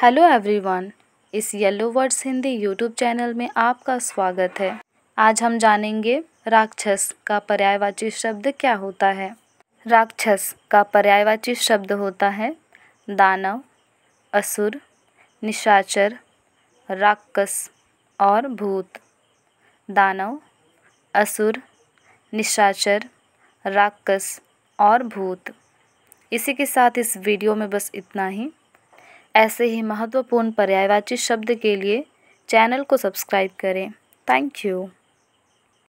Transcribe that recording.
hello everyone इस yellow words Hindi YouTube channel में आपका स्वागत है आज हम जानेंगे राक्षस का पर्यायवाची शब्द क्या होता है राक्षस का पर्यायवाची शब्द होता है दानव असुर निशाचर राक्षस और भूत दानव असुर निशाचर राक्षस और भूत इसी के साथ इस वीडियो में बस इतना ही ऐसे ही महत्वपूर्ण पर्यायवाची शब्द के लिए चैनल को सब्सक्राइब करें थैंक यू